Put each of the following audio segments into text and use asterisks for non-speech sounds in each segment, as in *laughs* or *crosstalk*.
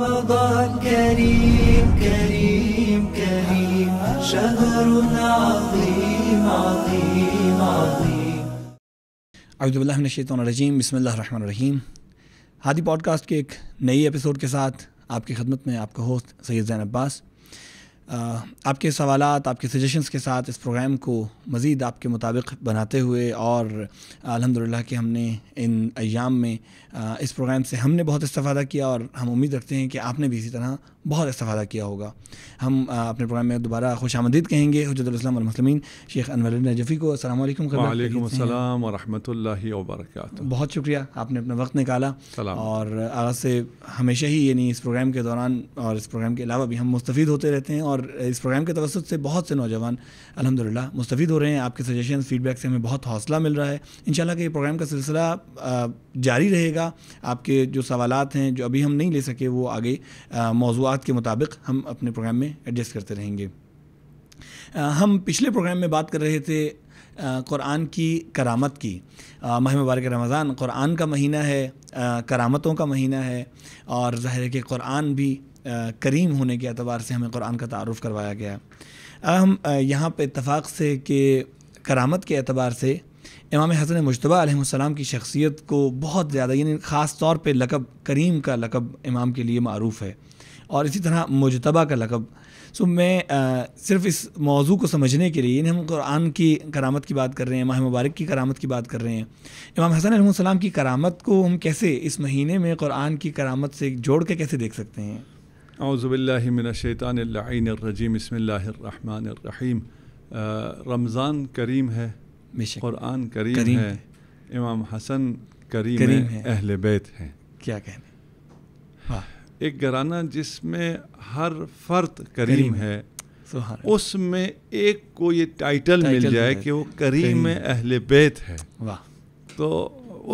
رمضان كريم كريم كريم شهر عظيم عظيم عظيم من الشيطان الرجيم بسم الله الرحمن الرحيم Hadi podcast के एक नई एपिसोड के साथ आपकी खदमत में आपका होस्ट सैयद जैन अब्बास आपके सवाल आपके सजेशंस के साथ इस प्रोग्राम को मज़ीद आपके मुताबिक बनाते हुए और अलहमदिल्ला के हमने इन अयाम में इस प्रोग्राम से हमने बहुत इस्ता किया और हम उम्मीद रखते हैं कि आपने भी इसी तरह बहुत इस्ता किया होगा हम अपने प्रोग्राम में दोबारा खुश आमदीद कहेंगे हजरतमसमिन शेख अनवर नजफ़ी को असल वरहि वबरक बहुत शुक्रिया आपने अपना वक्त निकाला और आगाज़ से हमेशा ही यानी इस प्रोग्राम के दौरान और इस प्रोग्राम के अलावा भी हम मुस्तफ़ होते रहते हैं और इस प्रोग्राम के तवसत से बहुत से नौजवान अलहमदिल्ला मुस्तफ़ हो रहे हैं आपके सजेशन फीडबैक से हमें बहुत हौसला मिल रहा है इन कि प्रोग्राम का सिलसिला जारी रहेगा आपके जो सवाल हैं जो अभी हम नहीं ले सके वो आगे मौजूद ज़रूरत के मुताबिक हम अपने प्रोग्राम में एडजस्ट करते रहेंगे हम पिछले प्रोग्राम में बात कर रहे थे कुरान की करामत की माह मुबारक रमज़ान कुरान का महीना है करामतों का महीना है और ज़ाहिर है कि कुरान भी करीम होने के अतबार से हमें कुरान का तारफ़ करवाया गया हम यहाँ पर इतफ़ाक़ से कि करामत के अतबार से इमाम हसन मुशतबाम की शख्सियत को बहुत ज़्यादा यानी ख़ास तौर पर लकब करीम का लकब इमाम के लिए मरूफ़ है और इसी तरह मुजतबा का लकब सो मैं आ, सिर्फ इस मौजू को समझने के लिए हम कुरान की करामत की बात कर रहे हैं माह मुबारक की करामत की बात कर रहे हैं इमाम हसन सलाम की करामत को हम कैसे इस महीने में कुरान की करामत से जोड़ के कैसे देख सकते हैं अज़बिल्लिमिनशैतानजीम बसमीम रमज़ान करीम है कुरान करीम, करीम है इमाम हसन करीम, करीम है अहल बैत हैं क्या कहने वाह एक घराना जिसमें हर फर्द करीम है उसमें एक को ये टाइटल मिल जाए कि वो करीम अहल बैत है वाह तो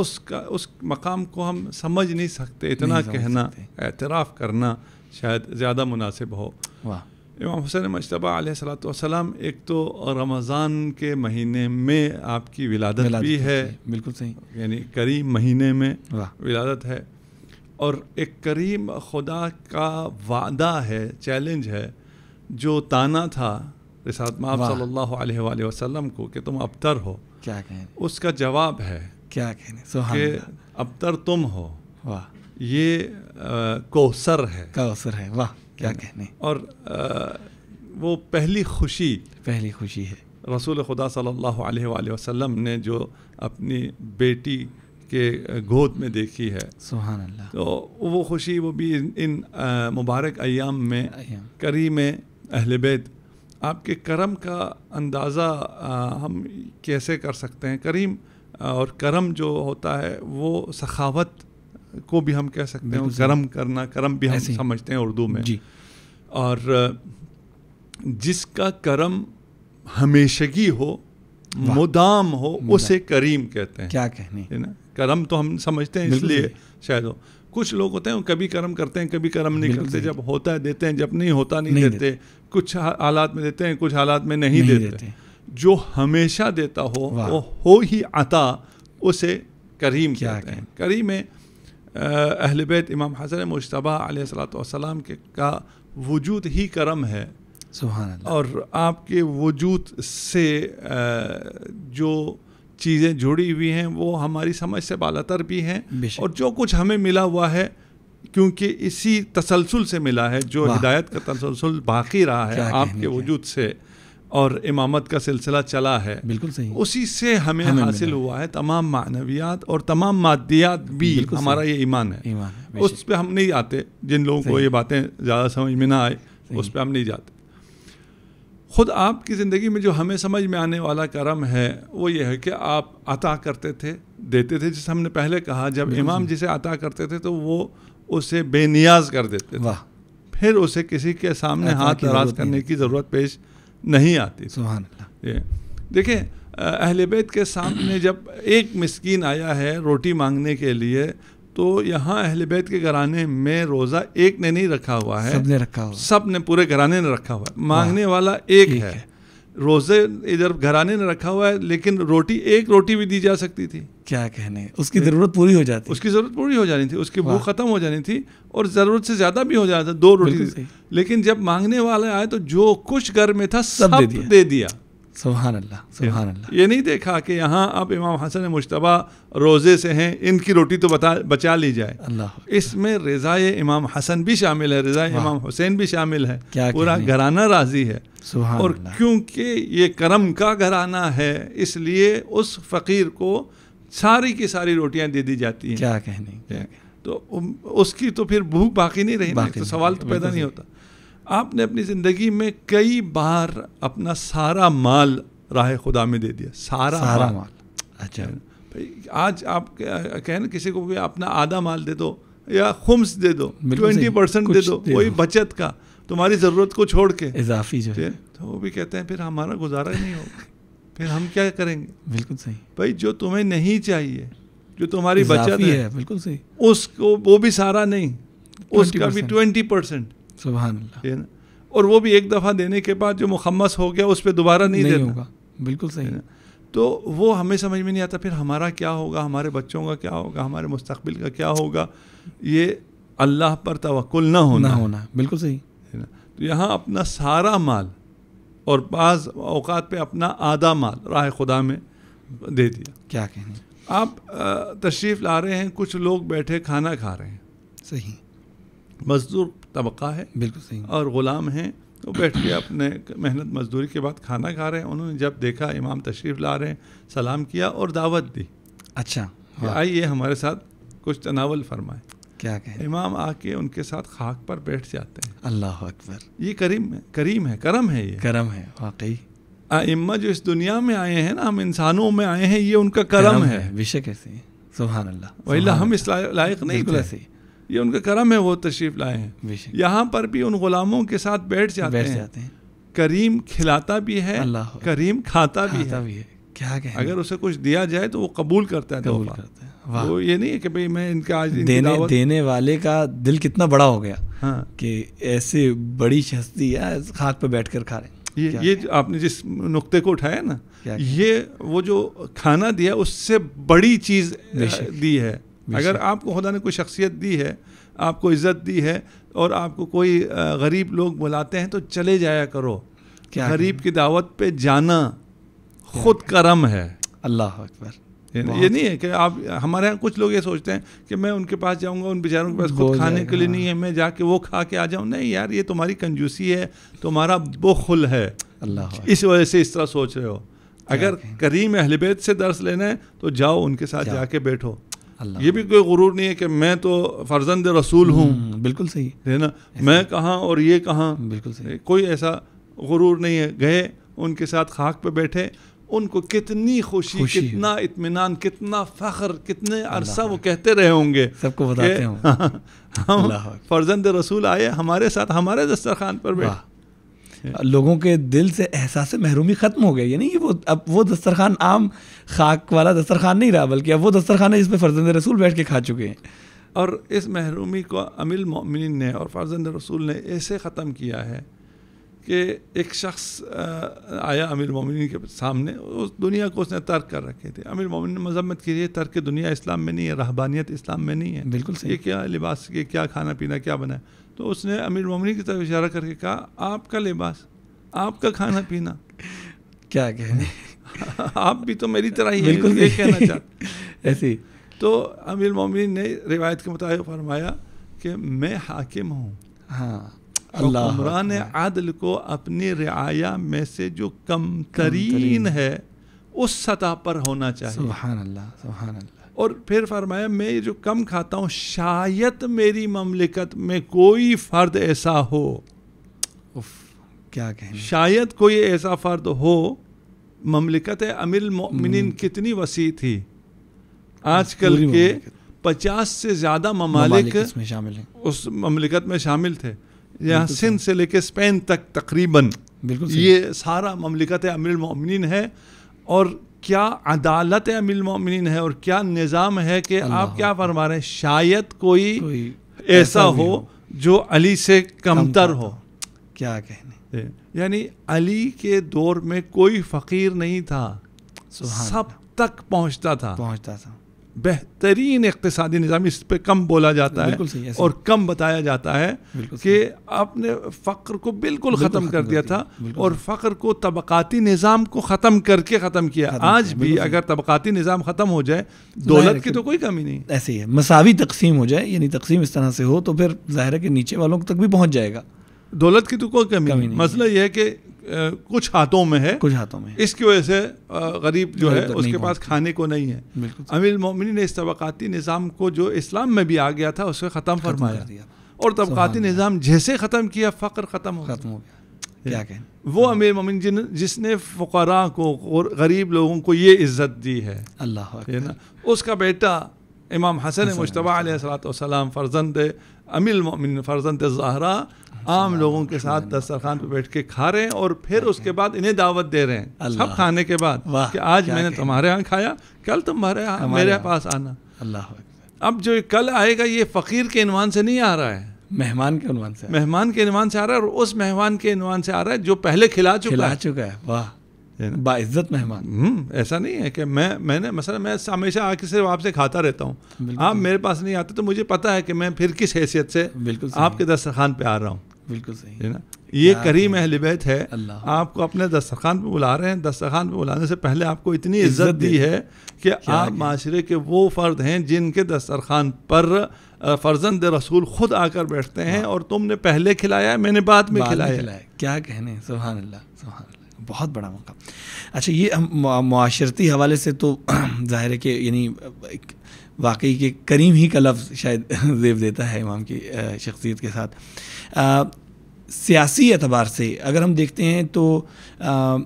उसका उस मकाम को हम समझ नहीं सकते इतना नहीं कहना एतराफ़ करना शायद ज़्यादा मुनासिब हो वाह इमाम हुसैन मशतबा सलाम एक तो रमज़ान के महीने में आपकी विलादत, विलादत भी है बिल्कुल सही यानी करीम महीने में विलादत है और एक करीम खुदा का वादा है चैलेंज है जो ताना था रिसात वसल्लम को कि तुम अबतर हो क्या कहें उसका जवाब है क्या कहने कि अबतर तुम हो वाह ये कोसर है कोसर है वाह क्या कहने और आ, वो पहली खुशी पहली खुशी है रसूल खुदा सल्लल्लाहु अलैहि वसल्लम ने जो अपनी बेटी के गोद में देखी है सुहान अल्लाह तो वो खुशी वो भी इन, इन आ, मुबारक अयाम में करी में अहल बैत आपके करम का अंदाज़ा हम कैसे कर सकते हैं करीम और करम जो होता है वो सखावत को भी हम कह सकते हैं करम करना करम भी हम समझते हैं उर्दू में जी और जिसका करम हमेशगी हो मुदाम हो मुदाम। उसे करीम कहते हैं क्या कहने है ना कर्म तो हम समझते हैं इसलिए शायद हो कुछ लोग होते हैं कभी कर्म करते हैं कभी कर्म नहीं करते जब होता है देते हैं जब नहीं होता नहीं, नहीं देते कुछ हालात में देते हैं कुछ हालात में नहीं, नहीं देते, देते। जो हमेशा देता हो वो हो ही आता उसे करीम क्या कहते हैं करीम है अहल बैत इमाम हसन मुशतबा सलाम के का वजूद ही करम है और आपके वजूद से जो चीज़ें जुड़ी हुई हैं वो हमारी समझ से बालातर भी हैं और जो कुछ हमें मिला हुआ है क्योंकि इसी तसलसल से मिला है जो हिदायत का तसलसल बाकी रहा है आपके वजूद से और इमामत का सिलसिला चला है बिल्कुल सही उसी से हमें, हमें हासिल हुआ है तमाम मानवियात और तमाम मादियात भी हमारा ये ईमान है उस पर हम नहीं आते जिन लोगों को ये बातें ज़्यादा समझ में ना आए उस पर हम नहीं जाते खुद आपकी ज़िंदगी में जो हमें समझ में आने वाला करम है वो ये है कि आप अता करते थे देते थे जिसे हमने पहले कहा जब इमाम जिसे अता करते थे तो वो उसे बेनियाज कर देते थे फिर उसे किसी के सामने हाथ नाराज करने की ज़रूरत पेश नहीं आती ये देखिए अहल बैत के सामने जब एक मस्किन आया है रोटी मांगने के लिए तो यहाँ अहल बैत के घराने में रोज़ा एक ने नहीं रखा हुआ है सब ने रखा हुआ सब ने पूरे घराने ने रखा हुआ है मांगने वाला एक, है।, है रोज़े इधर घराने ने रखा हुआ है लेकिन रोटी एक रोटी भी दी जा सकती थी क्या कहने उसकी ज़रूरत पूरी हो जाती उसकी ज़रूरत पूरी हो जानी थी उसकी भूख ख़त्म हो जानी थी और ज़रूरत से ज़्यादा भी हो जाता था दो रोटी लेकिन जब मांगने वाले आए तो जो कुछ घर में था सब दे दिया सुबहान अल्लाह सुबहान अल्लाह ये नहीं देखा कि यहाँ अब इमाम हसन मुशतबा रोज़े से हैं इनकी रोटी तो बता बचा ली जाए अल्लाह इसमें रज़ा इमाम हसन भी शामिल है रज़ा इमाम हुसैन भी शामिल है क्या पूरा घराना राज़ी है और क्योंकि ये करम का घराना है इसलिए उस फ़कीर को सारी की सारी रोटियाँ दे दी जाती हैं क्या कहने तो उसकी तो फिर भूख बाकी नहीं रही तो सवाल तो पैदा नहीं होता आपने अपनी ज़िंदगी में कई बार अपना सारा माल राह खुदा में दे दिया सारा सारा माल, अच्छा भाई आज आप कहें किसी को भी अपना आधा माल दे दो या खुम्स दे दो ट्वेंटी परसेंट दे दो वही बचत का तुम्हारी ज़रूरत को छोड़ के इजाफी जो है तो वो भी कहते हैं फिर हमारा गुजारा नहीं होगा फिर हम क्या करेंगे बिल्कुल सही भाई जो तुम्हें नहीं चाहिए जो तुम्हारी बचत है बिल्कुल सही उसको वो भी सारा नहीं उसका भी ट्वेंटी परसेंट सुबह और वो भी एक दफ़ा देने के बाद जो मुखमस हो गया उस पर दोबारा नहीं, नहीं होगा बिल्कुल सही है तो वो हमें समझ में नहीं आता फिर हमारा क्या होगा हमारे बच्चों का क्या होगा हमारे मुस्कबिल का क्या होगा ये अल्लाह पर तवक्ल ना होना ना होना बिल्कुल सही है ना तो यहाँ अपना सारा माल और बाज़ अवकात पे अपना आधा माल राह खुदा में दे दिया क्या कहने आप तशरीफ़ ला रहे हैं कुछ लोग बैठे खाना खा रहे हैं सही मज़दूर तबका है बिल्कुल सही और ग़ुलाम हैं तो बैठ के अपने मेहनत मजदूरी के बाद खाना खा रहे हैं उन्होंने जब देखा इमाम तशरीफ़ ला रहे हैं सलाम किया और दावत दी अच्छा हाँ। आइए हमारे साथ कुछ तनावल फरमाए क्या कहें इमाम आके उनके साथ खाक पर बैठ जाते हैं अल्लाह अकबर ये करीम है करीम है करम है ये करम है वाकई आइम्मा जो इस दुनिया में आए हैं ना हम इंसानों में आए हैं ये उनका करम, करम है विषय कैसे सुबह अल्लाह वही हम इस लायक नहीं खुला ये उनका करम है वो तशरीफ़ लाए हैं यहाँ पर भी उन ग़ुलामों के साथ बैठ जाते बैठ हैं जाते हैं करीम खिलाता भी है करीम खाता, खाता भी है, भी है। क्या कहें अगर उसे कुछ दिया जाए तो वो कबूल करता है कबूल करता है वो ये नहीं है कि भाई मैं इनका आज देने देने वाले का दिल कितना बड़ा हो गया हाँ कि ऐसे बड़ी शस्ती है हाथ पे बैठ कर खा रहे ये ये आपने जिस नुक्ते को उठाया ना ये वो जो खाना दिया उससे बड़ी चीज़ दी है अगर आपको खुदा ने कोई शख्सियत दी है आपको इज़्ज़त दी है और आपको कोई गरीब लोग बुलाते हैं तो चले जाया करो क्या गरीब की दावत पे जाना खुद करम है अल्लाह अकबर ये नहीं है कि आप हमारे यहाँ कुछ लोग ये सोचते हैं कि मैं उनके पास जाऊँगा उन बेचारों के पास खुद खाने के लिए नहीं हाँ। है मैं जाके वो खा के आ जाऊँ नहीं यार ये तुम्हारी कंजूसी है तुम्हारा बोखुल है अल्लाह इस वजह से इस तरह सोच रहे हो अगर करीम अहलबेद से दर्श लेना है तो जाओ उनके साथ जाके बैठो ये भी कोई गुरूर नहीं है कि मैं तो फर्जंद रसूल हूँ हम्म, बिल्कुल सही है ना मैं कहाँ और ये कहाँ बिल्कुल सही कोई ऐसा गुरूर नहीं है गए उनके साथ खाक पे बैठे उनको कितनी खुशी, खुशी कितना इतमान कितना फ़ख्र कितने अरसा वो कहते रहे होंगे सबको बताते हैं *laughs* हम फर्जंद रसूल आए हमारे साथ हमारे दस्तरखान पर बैठे लोगों के दिल से एहसास महरूमी ख़त्म हो गई यानी कि वो अब वो दस्तरखान आम खाक वाला दस्तरखान नहीं रहा बल्कि अब वो दस्तरखान है जिसमें फर्जंद रसूल बैठ के खा चुके हैं और इस महरूमी को अमिल मोमिन ने और फर्जंद रसूल ने ऐसे ख़त्म किया है कि एक शख्स आया अमीर मोमिन के सामने उस दुनिया को उसने तर्क कर रखे थे अमीर मोमिन ने मजम्मत की है तर्क दुनिया इस्लाम में नहीं है रहबानियत इस्लाम में नहीं है बिल्कुल सही ये क्या लिबास के क्या खाना पीना क्या बनाए तो उसने अमीर मोमिनी की तरफ इशारा करके कहा आपका लिबास आपका खाना पीना *laughs* क्या कहने *laughs* आप भी तो मेरी तरह ही बिल्कुल ये कहना चाहते *laughs* ऐसी तो अमीर मोमिन ने रिवायत के मुताबिक फरमाया कि मैं हाकिम हूँ हाँ अल्लाह ने आदल को अपनी रियाया में से जो कम तरीन है उस सतह पर होना चाहिए सुभान अल्लाह सुभान अल्लाह और फिर फरमाया मैं जो कम खाता हूँ शायद मेरी ममलिकत में कोई फ़र्द ऐसा हो क्या कहें शायद कोई ऐसा फ़र्द हो ममलिकत अमिल मोमिन हम्म। कितनी वसी थी आजकल के पचास से ज़्यादा ममालिक शामिल हैं उस ममलिकत में शामिल थे यहाँ सिंध से लेकर स्पेन तक तकरीबन बिल्कुल ये सारा ममलिकत अमिल मोमिन है और क्या अदालत अमिल मोमिन है और क्या निज़ाम है कि आप क्या फरमा रहे हैं शायद कोई, कोई ऐसा, ऐसा हो जो अली से कमतर हो क्या कहने यानी अली के दौर में कोई फ़कीर नहीं था सब तक पहुंचता था पहुंचता था बेहतरीन इकतसादी निज़ाम इस पर कम बोला जाता है, और कम बताया जाता है कि आपने फ़ख्र को बिल्कुल ख़त्म कर दिया था और फ़ख्र को तबकती निज़ाम को ख़त्म करके ख़त्म किया आज भी अगर तबकती निज़ाम ख़त्म हो जाए तो दौलत की तो कोई कमी नहीं ऐसे ही है मसावी तकसीम हो जाए यानी तकसीम इस तरह से हो तो फिर ज़ाहिर है कि नीचे वालों तक भी पहुँच जाएगा दौलत की तो कोई कमी नहीं मसला यह है कि कुछ हाथों में है कुछ हाथों में इसकी वजह से गरीब जो है उसके पास खाने को नहीं है अमीर मोमिन ने इस तबक़ाती निज़ाम को जो इस्लाम में भी आ गया था उसको ख़त्म फरमाया और तबक़ाती निज़ाम जैसे ख़त्म किया फ़ख्र ख़त्म हो ख़त्म हो गया क्या कहें वो अमीर मोमिन जिन जिसने फ़करा को और गरीब लोगों को ये इज़्ज़त दी है अल्लाह है ना उसका बेटा इमाम हसन मुशतबा सलाम फर्जंद अमिल मोमिन फरजंद ज़हरा आम लोगों के साथ दस्तरखान पर बैठ के खा रहे हैं और फिर उसके बाद इन्हें दावत दे रहे हैं सब खाने के बाद कि आज मैंने तुम्हारे यहाँ खाया कल तुम्हारे यहाँ मेरे पास आना अल्लाह अब जो कल आएगा ये फ़कीर के इनवान से नहीं आ रहा है मेहमान के अनवान से मेहमान के अनवान से आ रहा है और उस मेहमान के अनवान से आ रहा है जो पहले खिला चुका खिला है। चुका है वाह बाज़्ज़त मेहमान हम्म, ऐसा नहीं है कि मैं मैंने मसला मैं हमेशा आके सिर्फ आपसे खाता रहता हूँ आप मेरे पास नहीं आते तो मुझे पता है कि मैं फिर किस हैसियत से बिल्कुल आपके दस्तरखान पे आ रहा हूँ बिल्कुल सही है ना ये करीम अहल बैत है आपको अपने दस्तरखान पे बुला रहे हैं दस्तरखान पे बुलाने से पहले आपको इतनी इज्जत दी है कि आप माशरे के वो फ़र्द हैं जिनके दस्तरखान पर फर्जंद रसूल खुद आकर बैठते हैं और तुमने पहले खिलाया है मैंने बाद में खिलाया क्या कहने सुबह अल्लाह बहुत बड़ा मौका अच्छा ये माशरती हवाले से तो *clears throat* जाहिर है कि यानी वाकई के करीम ही का लफ्ज़ शायद *laughs* जेब देता है इमाम की शख्सियत के साथ सियासी एतबार से अगर हम देखते हैं तो आ,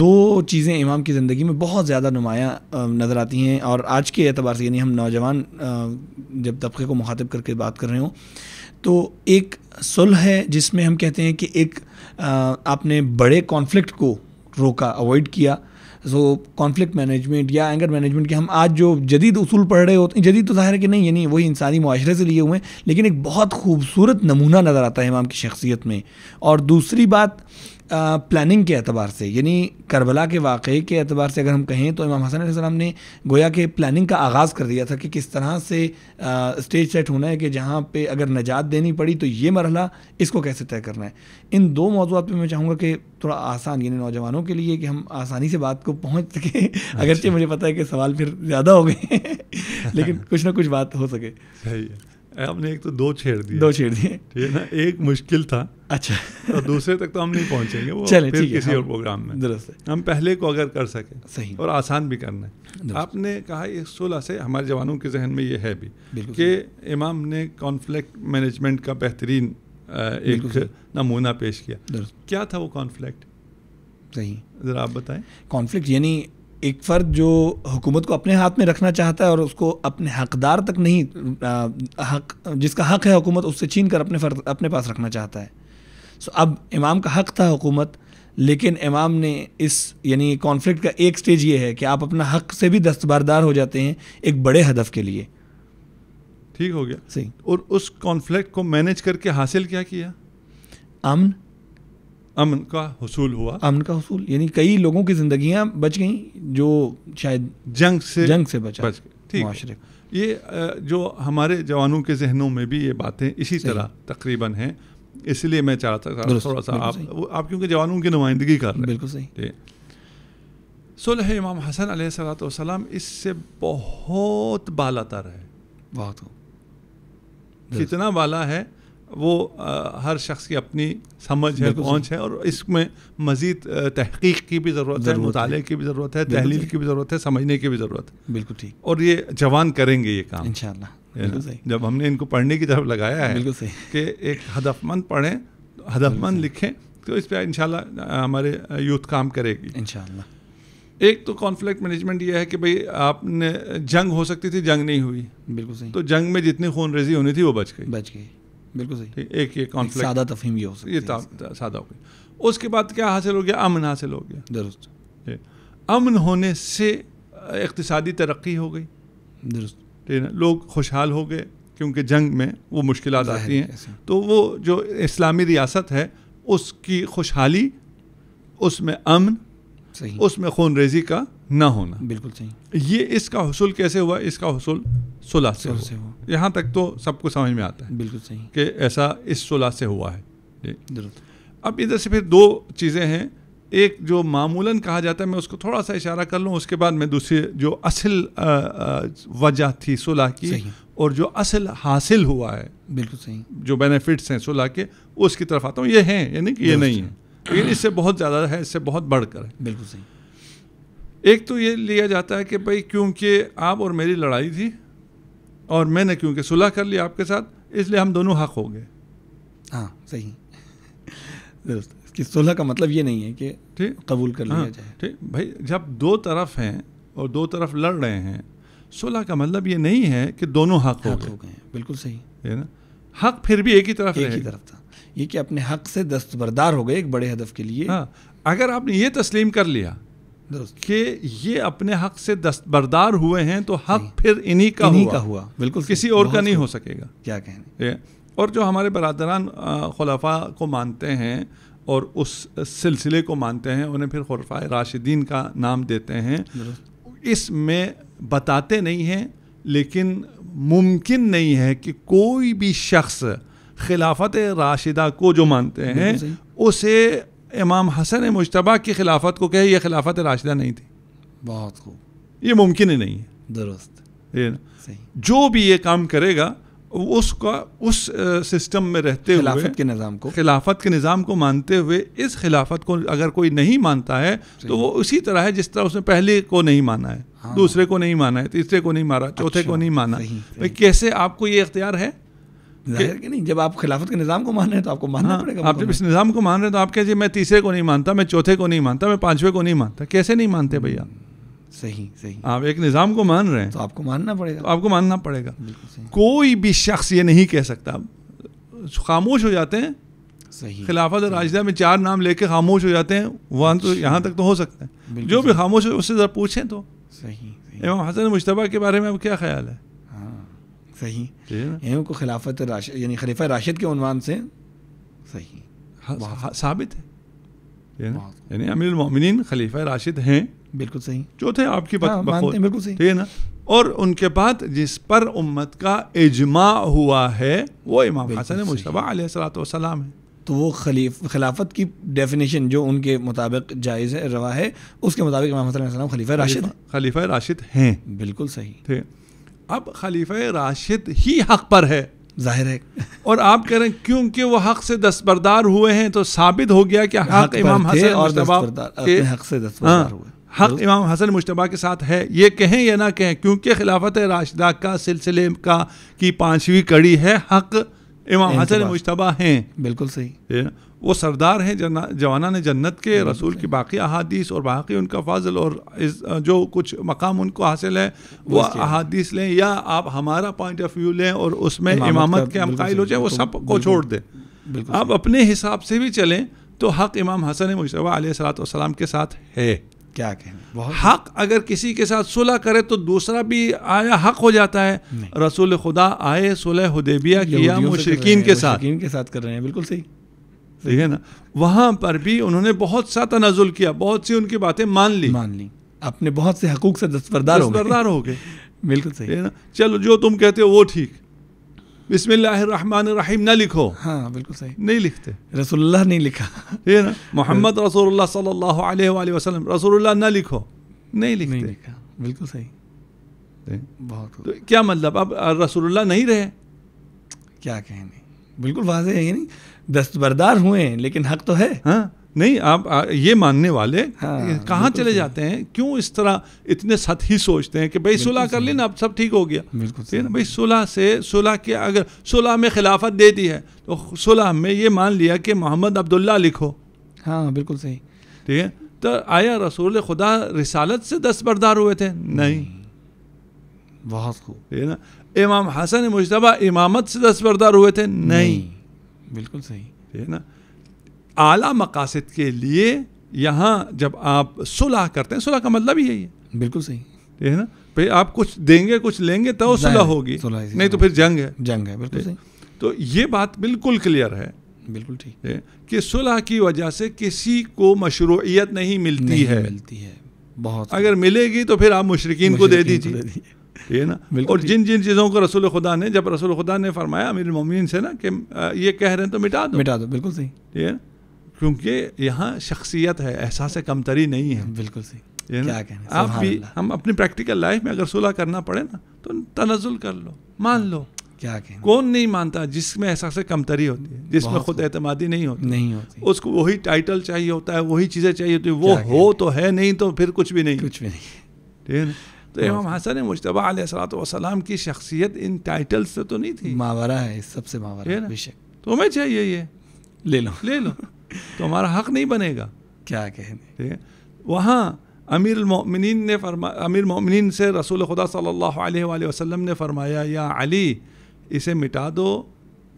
दो चीज़ें इमाम की ज़िंदगी में बहुत ज़्यादा नुमाया नज़र आती हैं और आज के एतबार से यानी हम नौजवान जब तबके को मुखातब करके बात कर रहे हों तो एक सुलह है जिसमें हम कहते हैं कि एक आपने बड़े कॉन्फ्लिक्ट को रोका अवॉइड किया सो कॉन्फ्लिक्ट मैनेजमेंट या एंगर मैनेजमेंट के हम आज जो जदीद उसूल पढ़ रहे होते हैं जदीद तो ज़ाहिर है कि नहीं ये नहीं वही इंसानी माशरे से लिए हुए हैं लेकिन एक बहुत खूबसूरत नमूना नज़र आता है इमाम की शख्सियत में और दूसरी बात प्लानिंग के अतबार से यानी करबला के वाक़े के अतबार से अगर हम कहें तो इमाम हसन सलाम ने गोया के प्लानिंग का आगाज़ कर दिया था कि किस तरह से आ, स्टेज सेट होना है कि जहाँ पे अगर नजात देनी पड़ी तो ये मरहला इसको कैसे तय करना है इन दो मौजूद पर मैं चाहूँगा कि थोड़ा आसान यानी नौजवानों के लिए कि हम आसानी से बात को पहुँच सकें अच्छा। अगरचे मुझे पता है कि सवाल फिर ज़्यादा हो गए *laughs* लेकिन कुछ ना कुछ बात हो सके सही है आपने एक तो दो छेड़ दिए दो छेड़ दिए ठीक है ना एक मुश्किल था अच्छा और दूसरे तक तो हम नहीं पहुंचेंगे वो चले फिर किसी हाँ, और प्रोग्राम में दरअसल हम पहले को अगर कर सके सही और आसान भी करना है आपने कहा इस सोलह से हमारे जवानों के जहन में ये है भी कि इमाम ने कॉन्फ्लिक्ट मैनेजमेंट का बेहतरीन एक नमूना पेश किया क्या था वो कॉन्फ्लिक्ट सही ज़रा आप बताएं कॉन्फ्लिक्ट यानी एक फ़र्द जो हुकूमत को अपने हाथ में रखना चाहता है और उसको अपने हकदार तक नहीं हक जिसका हक है हुकूमत उससे छीन कर अपने फर्द अपने पास रखना चाहता है सो अब इमाम का हक था हुकूमत लेकिन इमाम ने इस यानी कॉन्फ्लिक्ट का एक स्टेज ये है कि आप अपना हक से भी दस्तबारदार हो जाते हैं एक बड़े हदफ के लिए ठीक हो गया सही और उस कॉन्फ्लिक्ट को मैनेज करके हासिल क्या किया अमन अमन का हसूल हुआ अमन का हसूल यानी कई लोगों की जिंदगियां बच गई जो शायद जंग से जंग से बचा बच ठीक ये जो हमारे जवानों के जहनों में भी ये बातें इसी तरह तकरीबन हैं इसलिए मैं चाहता था थोड़ा सा आप आप क्योंकि जवानों की नुमाइंदगी कर रहे हैं बिल्कुल सही सुलह इमाम हसन सलाम इससे बहुत बाला तर है बहुत कितना बाला है वो आ, हर शख्स की अपनी समझ है पहुँच है और इसमें मज़ीद तहकीक की भी ज़रूरत है मुताले की भी ज़रूरत है तहलील की भी ज़रूरत है समझने की भी ज़रूरत है बिल्कुल ठीक और ये जवान करेंगे ये काम इन जब हमने इनको पढ़ने की तरफ लगाया है बिल्कुल सही कि एक हदफमंद पढ़ें हदफमंद लिखें तो इस पर इन हमारे यूथ काम करेगी इन एक तो कॉन्फ्लिक्ट मैनेजमेंट ये है कि भाई आपने जंग हो सकती थी जंग नहीं हुई बिल्कुल सही तो जंग में जितनी खून रेजी होनी थी वो बच गई बच गई बिल्कुल सही एक ये कॉन्फ्लिक्ट सादा तफहीम ये हो सकती ये सादा हो गया उसके बाद क्या हासिल हो गया अमन हासिल हो गया दुरुस्त अमन होने से इकतसादी तरक्की हो गई दुरुस्त ठीक है लोग खुशहाल हो गए क्योंकि जंग में वो मुश्किल आती हैं तो वो जो इस्लामी रियासत है उसकी खुशहाली उसमें अमन उसमें खून रेजी का ना होना बिल्कुल सही ये इसका हसूल कैसे हुआ इसका हसूल सुलह से, से हो, यहाँ तक तो सबको समझ में आता है बिल्कुल सही कि ऐसा इस सुलह से हुआ है अब इधर से फिर दो चीज़ें हैं एक जो मामूलन कहा जाता है मैं उसको थोड़ा सा इशारा कर लूँ उसके बाद मैं दूसरी जो असल वजह थी सुलह की और जो असल हासिल हुआ है बिल्कुल सही जो बेनिफिट्स हैं सुलह के उसकी तरफ आता हूँ ये हैं यानी कि ये नहीं है लेकिन इससे बहुत ज़्यादा है इससे बहुत बढ़कर है बिल्कुल सही एक तो ये लिया जाता है कि भाई क्योंकि आप और मेरी लड़ाई थी और मैंने क्योंकि सुलह कर लिया आपके साथ इसलिए हम दोनों हक हो गए हाँ सही दुरुस्त सुलह का मतलब ये नहीं है कि ठीक कबूल कर लिया हाँ, जाए ठीक भाई जब दो तरफ हैं और दो तरफ लड़ रहे हैं सुलह का मतलब ये नहीं है कि दोनों हक हो गए बिल्कुल सही है ना हक फिर भी एक ही तरफ एक ही तरफ था ये कि अपने हक से दस्तबरदार हो गए एक बड़े हदफ के लिए हाँ अगर आपने ये तस्लीम कर लिया कि ये अपने हक से दस्तबरदार हुए हैं तो हक फिर इन्हीं का इन्हीं हुआ। का हुआ बिल्कुल किसी और का नहीं हो सकेगा क्या कहने और जो हमारे बरदरान खलफा को मानते हैं और उस सिलसिले को मानते हैं उन्हें फिर खलफा राशिदीन का नाम देते हैं इसमें बताते नहीं हैं लेकिन मुमकिन नहीं है कि कोई भी शख्स खिलाफत राशिदा को जो मानते हैं उसे इमाम हसन मुशतबा की खिलाफत को कहे यह खिलाफत राशिदा नहीं थी बहुत खूब ये मुमकिन ही नहीं है दुरुस्त जो भी ये काम करेगा उसका उस सिस्टम में रहते हुए खिलाफत के निज़ाम को खिलाफत के निज़ाम को मानते हुए इस खिलाफत को अगर कोई नहीं मानता है तो वो उसी तरह है जिस तरह उसने पहले को नहीं माना है हाँ। दूसरे को नहीं माना है तीसरे को नहीं मारा अच्छा। चौथे अच्छा, को नहीं माना सही, सही। कैसे आपको ये इख्तियार है कि नहीं जब आप खिलाफत के निज़ाम को मान रहे हैं तो आपको मानना हाँ, पड़ेगा आप जब इस निज़ाम को मान रहे हैं तो आप कह मैं तीसरे को नहीं मानता मैं चौथे को नहीं मानता मैं पांचवे को नहीं मानता कैसे नहीं मानते भैया सही सही आप एक निज़ाम को मान रहे हैं तो आपको मानना पड़ेगा तो आपको मानना पड़ेगा कोई भी शख्स ये नहीं कह सकता खामोश हो जाते हैं सही खिलाफत और राजदा में चार नाम लेके खामोश हो जाते हैं वहाँ तो अच्छा। यहाँ तक तो हो सकता है जो भी खामोश हो उससे ज़रा पूछें तो सही इमाम हसन मुशतबा के बारे में अब क्या ख्याल है सही को खिलाफत राशिद यानी खलीफा राशिद के अनवान से हाँ, हाँ, सही साबित है यानी अमीर मोमिन खलीफा राशिद हैं बिल्कुल सही जो आपकी बात हाँ, बिल्कुल सही ठीक है ना और उनके बाद जिस पर उम्मत का इजमा हुआ है वो इमाम हसन मुशतबासलाम है तो वो खलीफ खिलाफत की डेफिनेशन जो उनके मुताबिक जायज़ है रवा है उसके मुताबिक इमाम हसन खलीफा राशिद खलीफा राशिद हैं बिल्कुल सही ठीक अब खलीफा राशिद ही हक पर है जाहिर है और आप कह रहे हैं क्योंकि वो हक से दस्तबरदार हुए हैं तो साबित हो गया कि हक, इमाम हसन और हक से दस्तबरदार हाँ, हुए हक इमाम हसन मुशतबा के साथ है ये कहें या ना कहें क्योंकि खिलाफत राशिदा का सिलसिले का की पांचवी कड़ी है हक इमाम हसन मुशतबा हैं बिल्कुल सही वो सरदार हैं जवाना ने जन्नत के रसूल की बाकी अहादीस और बाकी उनका फाजल और इस जो कुछ मकाम उनको हासिल है वो अहादीस लें या आप हमारा पॉइंट ऑफ व्यू लें और उसमें इमामत के हम कायल हो जाए वो तो सब को छोड़ दें आप अपने हिसाब से भी चलें तो हक इमाम हसन मुशतबासलाम के साथ है क्या कहें हक अगर किसी के साथ सुलह करे तो दूसरा भी आया हक हो जाता है रसूल खुदा आए सुलह हुदेबिया किया मुशरकिन के साथ के साथ कर रहे हैं बिल्कुल सही ठीक है ना वहाँ पर भी उन्होंने बहुत सा तनाजुल किया बहुत सी उनकी बातें मान ली मान ली अपने बहुत से हकूक से दस्तरदार दस्तबरदार हो गए *laughs* बिल्कुल सही है ना चलो जो तुम कहते हो वो ठीक बिस्मिल्लाहिर्रहमानिर्रहीम ना लिखो हाँ बिल्कुल सही नहीं लिखते रसूलुल्लाह नहीं लिखा ये ना मोहम्मद रसूलुल्लाह सल्लल्लाहु अलैहि वसल्लम रसूलुल्लाह ना लिखो नहीं लिखते नहीं लिखा बिल्कुल सही बहुत तो क्या मतलब अब रसूलुल्लाह नहीं रहे क्या कहें बिल्कुल वाजह है ये नहीं दस्तबरदार हुए लेकिन हक तो है हाँ नहीं आप आ, ये मानने वाले हाँ, कहाँ चले जाते हैं क्यों इस तरह इतने सत ही सोचते हैं कि भाई सुलह कर लेना अब सब ठीक हो गया ठीक है तो ना भाई सुलह से सुलह के अगर सुलह में खिलाफत दे दी है तो सुलह में ये मान लिया कि मोहम्मद अब्दुल्ला लिखो हाँ बिल्कुल सही ठीक है तो आया रसूल खुदा रिसालत से दस्तबरदार हुए थे नहीं बहुत खूब है ना इमाम हसन मुशतबा इमामत से दस्तबरदार हुए थे नहीं बिल्कुल सही है ना आला मकासद के लिए यहाँ जब आप सुलह करते हैं सुलह का मतलब ही यही है बिल्कुल सही है ना भाई आप कुछ देंगे कुछ लेंगे तो सुलह होगी नहीं तो फिर जंग है जंग है बिल्कुल सही तो ये बात बिल्कुल क्लियर है बिल्कुल ठीक है कि सुलह की वजह से किसी को मशरूयत नहीं मिलती नहीं है मिलती है बहुत अगर मिलेगी तो फिर आप मुशरकिन को दे दीजिए ये ना और जिन जिन चीज़ों को रसूल खुदा ने जब रसूल खुदा ने फरमाया अमीर ममिन से ना कि ये कह रहे हैं तो मिटा दो मिटा दो बिल्कुल सही ये क्योंकि यहाँ शख्सियत है एहसास कमतरी नहीं है बिल्कुल सही ये ना आप भी हम अपनी प्रैक्टिकल लाइफ में अगर सुलह करना पड़े ना तो तनजुल कर लो मान लो क्या कहें कौन नहीं मानता जिसमें एहसास कमतरी होती है जिसमें खुद एतमादी नहीं होती नहीं होती उसको वही टाइटल चाहिए होता है वही चीज़ें चाहिए होती है वो हो तो है नहीं तो फिर कुछ भी नहीं कुछ भी नहीं ठीक है तो इमाम हसन मुशतबा सलाम की शख्सियत इन टाइटल से तो नहीं थी मावरा है इस सबसे मावरा है तो हमें चाहिए ये ले लो ले लो तो हमारा हक नहीं बनेगा क्या कहने वहाँ अमीर मोमिन ने फरमा अमीर मोमिन से रसूल खुदा सल्लल्लाहु अलैहि वसल्लम ने फरमाया या अली इसे मिटा दो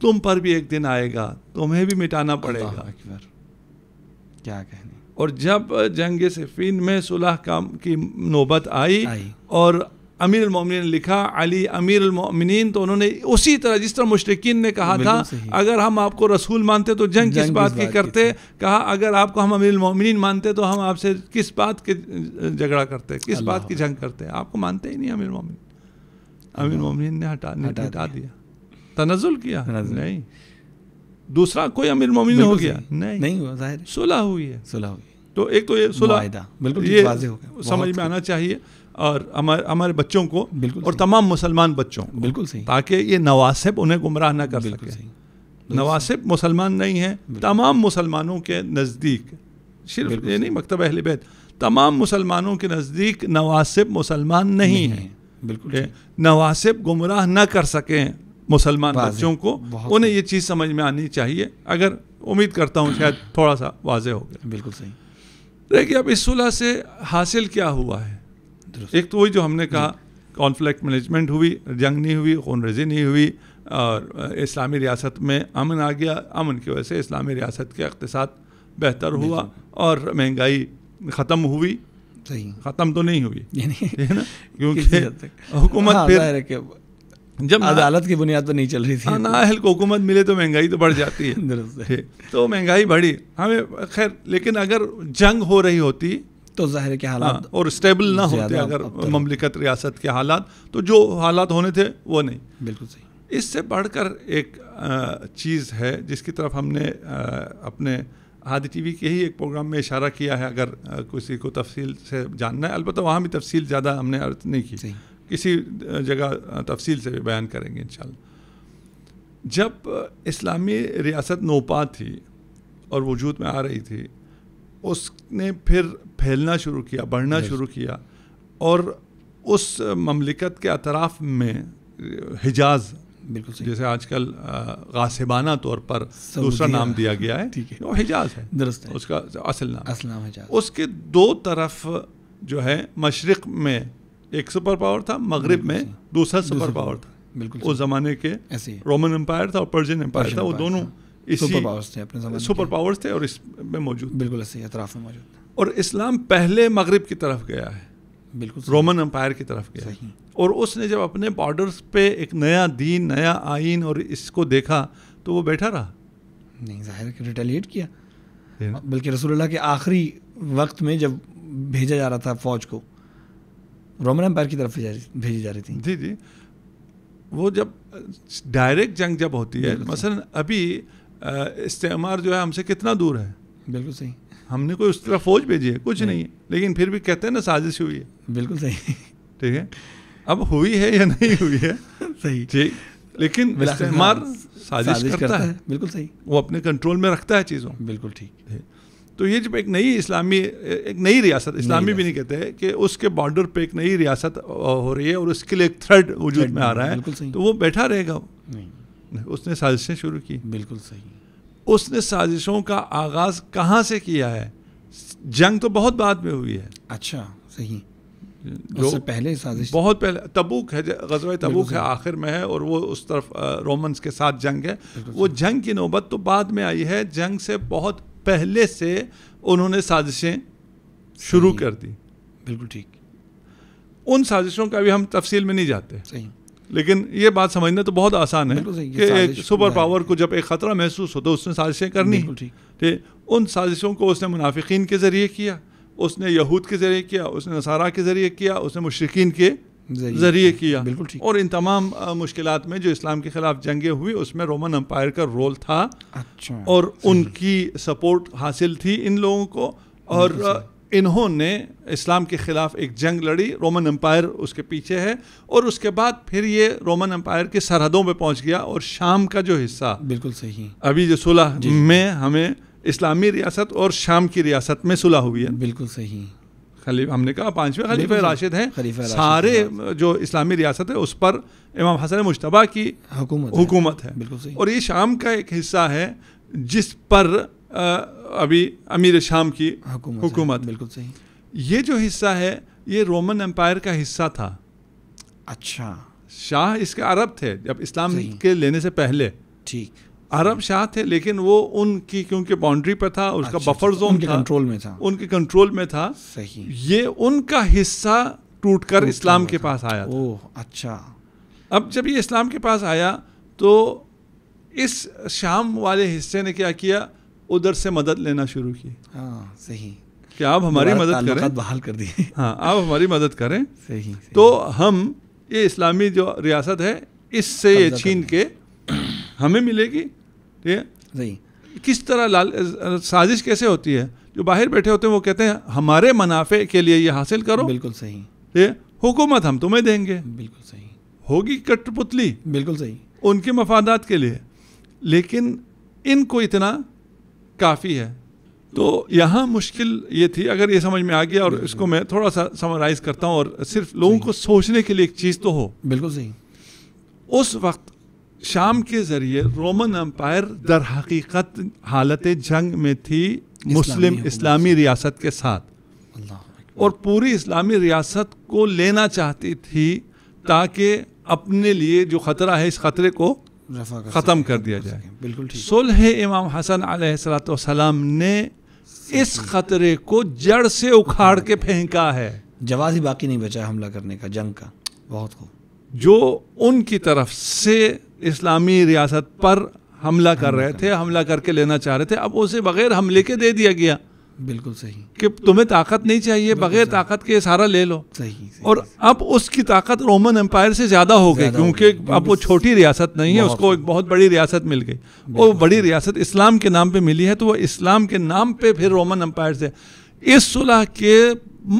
तुम पर भी एक दिन आएगा तुम्हें भी मिटाना पड़ेगा क्या कहने और जब जंग सिफिन में सुलह काम की नौबत आई, आई। और अमीर ने लिखा अली अमीर उमिन तो उन्होंने उसी तरह जिस तरह मुश्किन ने कहा था अगर हम आपको रसूल मानते तो जंग, जंग किस बात की करते कहा अगर आपको हम अमीर उमिन मानते तो हम आपसे किस बात के झगड़ा करते किस बात की जंग करते आपको मानते ही नहीं अमीर मोमिन अमीर मोमिन ने हटा हटा दिया तनजुल किया नहीं दूसरा कोई अमीर मोमिन हो गया नहीं नहीं हुआ जाहिर सुलह हुई है सुलह हुई तो एक तो ये सुलह बिल्कुल ये समझ में आना चाहिए और हमारे हमारे बच्चों को बिल्कुल और तमाम मुसलमान बच्चों को बिल्कुल सही ताकि ये नवासिब उन्हें गुमराह ना कर बिल्कुल सही नवासिब मुसलमान नहीं है तमाम मुसलमानों के नज़दीक सिर्फ ये नहीं मकतब अहल बैत तमाम मुसलमानों के नज़दीक नवासिब मुसलमान नहीं है बिल्कुल नवासिब गुमराह ना कर सकें मुसलमान बच्चों को उन्हें ये चीज़ समझ में आनी चाहिए अगर उम्मीद करता हूँ शायद थोड़ा सा वाजह हो गया बिल्कुल सही देखिए अब इस सुलह से हासिल क्या हुआ है एक तो वही जो हमने कहा कॉन्फ्लिक्ट मैनेजमेंट हुई जंग नहीं हुई खून रेजी नहीं हुई और इस्लामी रियासत में अमन आ गया अमन की वजह से इस्लामी रियासत के अकतसाद बेहतर हुआ और महंगाई ख़त्म हुई सही ख़त्म तो नहीं हुई है ना *laughs* क्योंकि हुकूमत हाँ, फिर जब अदालत की बुनियाद तो नहीं चल रही थी हाँ, ना अहल को हुकूमत मिले तो महंगाई तो बढ़ जाती है तो महंगाई बढ़ी हमें खैर लेकिन अगर जंग हो रही होती तो ज़ाहिर के हाँ, हालात और स्टेबल ना होते अगर तो- ममलिकत रियासत के हालात तो जो हालात होने थे वो नहीं बिल्कुल सही इससे बढ़कर एक चीज़ है जिसकी तरफ हमने अपने टी टीवी के ही एक प्रोग्राम में इशारा किया है अगर किसी को तफसील से जानना है अलबत्त वहाँ भी तफसील ज़्यादा हमने अर्थ नहीं की किसी जगह तफसील से भी बयान करेंगे इन जब इस्लामी रियासत नोपा थी और वजूद में आ रही थी उसने फिर फैलना शुरू किया बढ़ना शुरू किया और उस ममलिकत के अतराफ़ में हिजाज़ बिल्कुल जैसे आजकल गासिबाना तौर पर दूसरा नाम दिया गया है ठीक है वो हिजाज है दुरुस्त उसका असल नाम असल नाम हिजाज उसके दो तरफ जो है मशरक़ में एक सुपर पावर था मगरब में दूसरा सुपर पावर था बिल्कुल उस जमाने के ऐसे रोमन एम्पायर था और पर्जियन एम्पायर था वो दोनों सुपर पावर्स थे अपने जमाने सुपर पावर्स थे और इसमें मौजूद बिल्कुल ऐसे अतराफ में मौजूद और इस्लाम पहले मगरब की तरफ गया है बिल्कुल रोमन एम्पायर की तरफ गया सही और उसने जब अपने बॉर्डर्स पे एक नया दीन नया आइन और इसको देखा तो वो बैठा रहा नहीं जाहिर कि रिटेलिएट किया बल्कि रसूलुल्लाह के आखिरी वक्त में जब भेजा जा रहा था फौज को रोमन एम्पायर की तरफ भेजी जा रही थी जी जी वो जब डायरेक्ट जंग जब होती है मसल अभी इस्तेमार जो है हमसे कितना दूर है बिल्कुल सही हमने कोई उस तरह फौज भेजी है कुछ नहीं, है लेकिन फिर भी कहते हैं ना साजिश हुई है बिल्कुल सही ठीक है अब हुई है या नहीं हुई है *laughs* सही ठीक लेकिन इस्तेमार साजिश, करता है बिल्कुल सही वो अपने कंट्रोल में रखता है चीज़ों बिल्कुल ठीक है तो ये जब एक नई इस्लामी एक नई रियासत इस्लामी भी नहीं कहते कि उसके बॉर्डर पे एक नई रियासत हो रही है और उसके लिए एक थ्रेड वजूद में आ रहा है तो वो बैठा रहेगा नहीं उसने साजिशें शुरू की बिल्कुल सही उसने साजिशों का आगाज कहाँ से किया है जंग तो बहुत बाद में हुई है अच्छा सही जो पहले साजिश बहुत पहले तबूक है गजवा तबूक है आखिर में है और वो उस तरफ रोमन्स के साथ जंग है वो जंग की नौबत तो बाद में आई है जंग से बहुत पहले से उन्होंने साजिशें शुरू कर दी बिल्कुल ठीक उन साजिशों का भी हम तफसील में नहीं जाते सही लेकिन ये बात समझना तो बहुत आसान है कि एक सुपर पावर को जब एक ख़तरा महसूस हो तो उसने साजिशें करनी ठीक उन साजिशों को उसने मुनाफिकीन के ज़रिए किया उसने यहूद के ज़रिए किया उसने नसारा के ज़रिए किया उसने मुशरकिन के जरिए किया बिल्कुल ठीक और इन तमाम मुश्किल में जो इस्लाम के खिलाफ जंगें हुई उसमें रोमन अम्पायर का रोल था अच्छा और उनकी सपोर्ट हासिल थी इन लोगों को और इन्होंने इस्लाम के ख़िलाफ़ एक जंग लड़ी रोमन अम्पायर उसके पीछे है और उसके बाद फिर ये रोमन अम्पायर के सरहदों पे पहुंच गया और शाम का जो हिस्सा बिल्कुल सही अभी जो सुलह में हमें इस्लामी रियासत और शाम की रियासत में सुलह हुई है बिल्कुल सही खलीफ हमने कहा पांचवे खलीफ राशिद हैं खलीफा सारे जो इस्लामी रियासत है उस पर इमाम हसन मुशतबा की हुकूमत हुकूमत है। बिल्कुल सही और ये शाम का एक हिस्सा है जिस पर अभी अमीर शाम की हुकूमत बिल्कुल सही ये जो हिस्सा है ये रोमन एम्पायर का हिस्सा था अच्छा शाह इसके अरब थे जब इस्लाम के लेने से पहले ठीक अरब शाह थे लेकिन वो उनकी क्योंकि बाउंड्री पे था उसका अच्छा, बफर जोन अच्छा, उनके कंट्रोल में था उनके कंट्रोल में था सही ये उनका हिस्सा टूटकर इस्लाम के पास आया ओह अच्छा अब जब ये इस्लाम के पास आया तो इस शाम वाले हिस्से ने क्या किया उधर से मदद लेना शुरू की हाँ सही कि आप हमारी मदद करें बहाल कर दिए हाँ आप हमारी मदद करें सही, सही तो हम ये इस्लामी जो रियासत है इससे ये छीन के हमें मिलेगी ठीक है नहीं किस तरह लाल साजिश कैसे होती है जो बाहर बैठे होते हैं वो कहते हैं हमारे मुनाफे के लिए ये हासिल करो बिल्कुल सही ठीक हुकूमत हम तुम्हें देंगे बिल्कुल सही होगी कठपुतली बिल्कुल सही उनके मफादात के लिए लेकिन इनको इतना काफ़ी है तो यहाँ मुश्किल ये थी अगर ये समझ में आ गया और इसको मैं थोड़ा सा समराइज़ करता हूँ और सिर्फ लोगों को सोचने के लिए एक चीज़ तो हो बिल्कुल सही उस वक्त शाम के ज़रिए रोमन अम्पायर दर हकीकत हालत जंग में थी मुस्लिम इस्लामी रियासत के साथ और पूरी इस्लामी रियासत को लेना चाहती थी ताकि अपने लिए जो ख़तरा है इस ख़तरे को ख़त्म कर दिया जाए बिल्कुल सुलह इमाम हसन सलाम ने इस ख़तरे को जड़ से उखाड़ के फेंका है जवाब ही बाकी नहीं बचा हमला करने का जंग का बहुत खूब जो उनकी तरफ से इस्लामी रियासत पर हमला कर रहे थे हमला करके लेना चाह रहे थे अब उसे बगैर हमले के दे दिया गया बिल्कुल सही कि तुम्हें ताकत नहीं चाहिए बगैर ताकत के सारा ले लो सही, सही और सही। अब उसकी ताकत रोमन एम्पायर से ज्यादा हो गई क्योंकि अब वो छोटी रियासत नहीं है उसको एक बहुत बड़ी रियासत मिल गई वो बड़ी रियासत इस्लाम के नाम पे मिली है तो वो इस्लाम के नाम पे फिर रोमन एम्पायर से इस सुलह के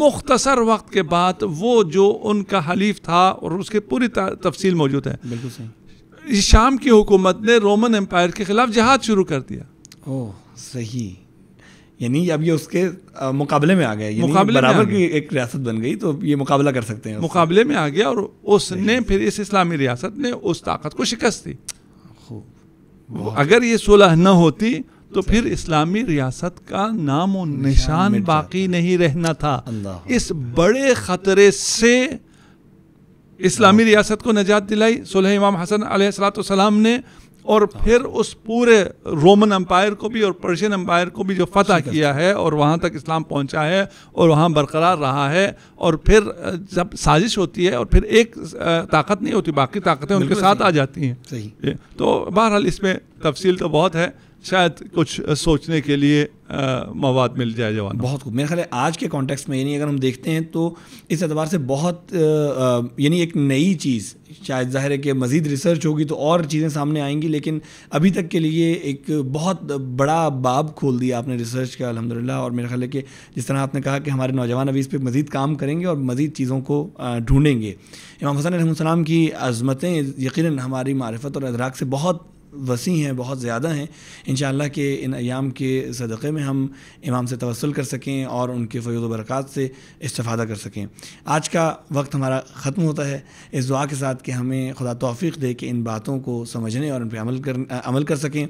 मुख्तसर वक्त के बाद वो जो उनका हलीफ था और उसके पूरी तफसील मौजूद है शाम की हुकूमत ने रोमन एम्पायर के खिलाफ जहाद शुरू कर दिया ओ सही यानी अब ये उसके आ, मुकाबले में आ गया मुकाबले बराबर की एक रियासत बन गई तो ये मुकाबला कर सकते हैं मुकाबले में आ गया और उसने फिर इस इस्लामी रियासत ने उस ताकत को शिकस्त दी अगर ये सुलह न होती तो फिर इस्लामी रियासत का नाम और निशान बाकी नहीं रहना था इस बड़े खतरे से इस्लामी रियासत को नजात दिलाई सुलह इमाम हसन सलाम ने और फिर उस पूरे रोमन अम्पायर को भी और पर्शियन अम्पायर को भी जो फतह किया है और वहाँ तक इस्लाम पहुँचा है और वहाँ बरकरार रहा है और फिर जब साजिश होती है और फिर एक ताकत नहीं होती बाकी ताकतें उनके साथ आ जाती हैं तो बहरहाल इसमें तफसील तो बहुत है शायद कुछ सोचने के लिए मवाद मिल जाए जवान बहुत खूब मेरा ख्याल आज के कॉन्टेक्स्ट में यानी अगर हम देखते हैं तो इस एतबार से बहुत यानी एक नई चीज़ शायद ज़ाहिर है कि मज़ीद रिसर्च होगी तो और चीज़ें सामने आएंगी लेकिन अभी तक के लिए एक बहुत बड़ा बाब खोल दिया आपने रिसर्च का अलहमदिल्ला और मेरा ख्याल है कि जिस तरह आपने कहा कि हमारे नौजवान अभी इस पर मज़ीद काम करेंगे और मज़ीद चीज़ों को ढूँढेंगे इमाम हसन की अज़मतें यकीन हमारी मारफत और अदराक से बहुत वसी हैं बहुत ज़्यादा हैं इन के इन अयाम के सदक़े में हम इमाम से तवसल कर सकें और उनके फ़ैज़ बरक़ात से इस्तः कर सकें आज का वक्त हमारा ख़त्म होता है इस दुआ के साथ कि हमें खुदा तोफी दे कि इन बातों को समझने और उन पर अमल कर अमल कर सकें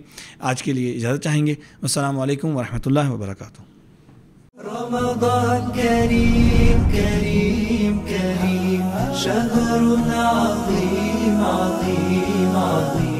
आज के लिए इजाज़त चाहेंगे अल्लाम वरह वबरक رمضان كريم كريم كريم شهر عظيم عظيم عظيم